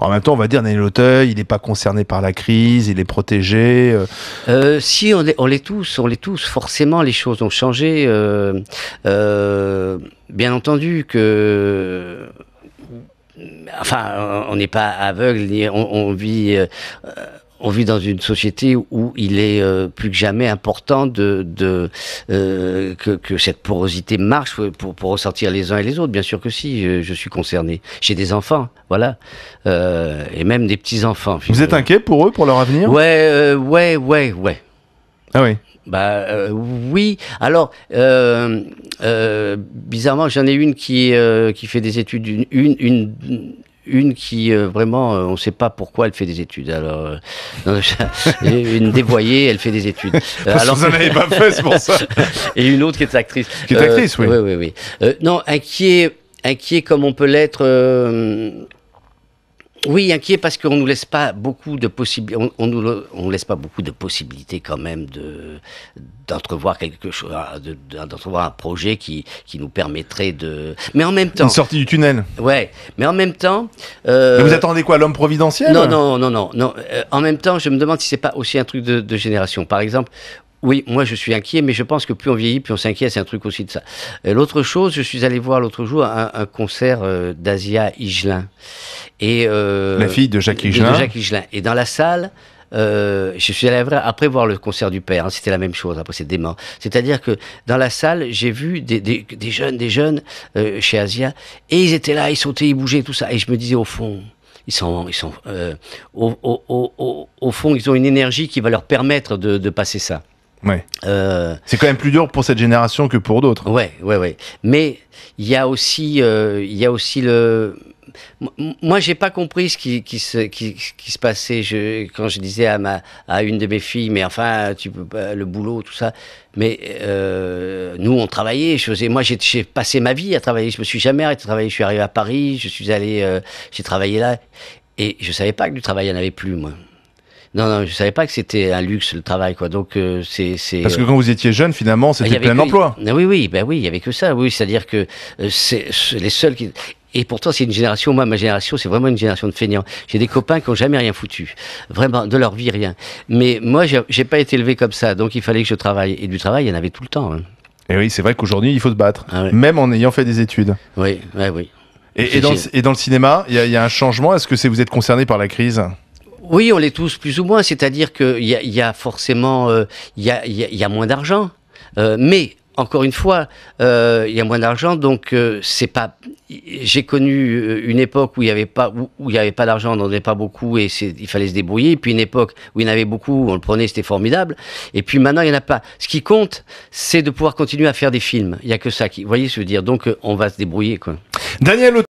En même temps, on va dire Daniel Auteuil, il n'est pas concerné par la crise, il est protégé. Euh. Euh, si, on l'est tous, on l'est tous. Forcément, les choses ont changé. Euh, bien entendu que enfin, on n'est pas aveugle, on, vit on vit dans une société où il est euh, plus que jamais important de, euh, que, cette porosité marche pour, ressortir les uns et les autres. Bien sûr que si, je, suis concerné. J'ai des enfants, voilà, euh, et même des petits enfants. Vous êtes inquiet pour eux, pour leur avenir Ouais, ouais, ouais, ouais. Ah oui. Bah oui. Alors bizarrement, j'en ai une qui qui fait des études une une qui euh, vraiment, euh, on ne sait pas pourquoi elle fait des études. Alors, euh, une dévoyée, elle fait des études. alors, vous pas fait, pour ça. et une autre qui est actrice. Qui est actrice, oui. Oui, oui, oui. non, inquiet, inquiet comme on peut l'être oui, inquiet parce qu'on nous laisse pas beaucoup de possibilités. On, laisse pas beaucoup de possibilités quand même de d'entrevoir quelque chose, ah, d'entrevoir un projet qui qui nous permettrait de. Mais en même temps. Une sortie du tunnel. Ouais, mais en même temps. Euh, vous attendez quoi, l'homme providentiel Non, non, non, non, non. Euh, en même temps, je me demande si c'est pas aussi un truc de, de génération. Par exemple, oui, moi je suis inquiet, mais je pense que plus on vieillit, plus on s'inquiète. C'est un truc aussi de ça. Euh, l'autre chose, je suis allé voir l'autre jour un, concert euh, d'Asia Higelin. Et, euh, la fille de Jacques Higelin. De Jacques Et dans la salle, je suis allé après voir le concert du père, hein, c'était la même chose, après c'est dément. C'est-à-dire que dans la salle, j'ai vu des, jeunes, des jeunes chez Asia, et ils étaient là, ils sautaient, ils bougeaient, tout ça, et je me disais au fond, ils sont, ils sont, au, fond, ils ont une énergie qui va leur permettre de passer ça. Ouais. Euh, c'est quand même plus dur pour cette génération que pour d'autres. Ouais, ouais, ouais. Mais il y a aussi, euh, il y a aussi le. Moi, j'ai pas compris ce qui, qui, se, qui, se passait je, quand je disais à, ma, à une de mes filles, mais enfin, tu peux pas, le boulot, tout ça. Mais euh, nous, on travaillait. Je faisais, moi, j'ai passé ma vie à travailler. Je me suis jamais arrêté de travailler. Je suis arrivé à Paris, je suis allé, j'ai travaillé là, et je savais pas que du travail, il y en avait plus, moi. Non, non, je savais pas que c'était un luxe le travail, quoi. Donc euh, c'est, Parce que euh, quand vous étiez jeune, finalement, ah, c'était plein d'emplois. emploi. Oui, oui, ben oui, il y avait que ça. Oui, c'est-à-dire que euh, c'est les seuls qui. Et pourtant, c'est une génération, moi, ma génération, c'est vraiment une génération de feignants. J'ai des copains qui n'ont jamais rien foutu. Vraiment, de leur vie, rien. Mais moi, j'ai pas été élevé comme ça, donc il fallait que je travaille. Et du travail, il y en avait tout le temps. Hein. Et oui, c'est vrai qu'aujourd'hui, il faut se battre, ah même en ayant fait des études. Oui, ouais, oui. Et, et, dans, le cinéma, il y, a un changement. Est-ce que vous êtes concerné par la crise oui, on l'est tous plus ou moins. C'est-à-dire qu'il y, y, a forcément il euh, y a, moins d'argent. Euh, mais encore une fois, il euh, y a moins d'argent, donc c'est pas. J'ai connu une époque où il n'y avait pas où, il y avait pas d'argent, on n'en avait pas beaucoup et il fallait se débrouiller. puis une époque où il y en avait beaucoup, on le prenait, c'était formidable. Et puis maintenant, il n'y en a pas. Ce qui compte, c'est de pouvoir continuer à faire des films. Il n'y a que ça qui. Vous voyez ce que je veux dire Donc on va se débrouiller. Quoi. Daniel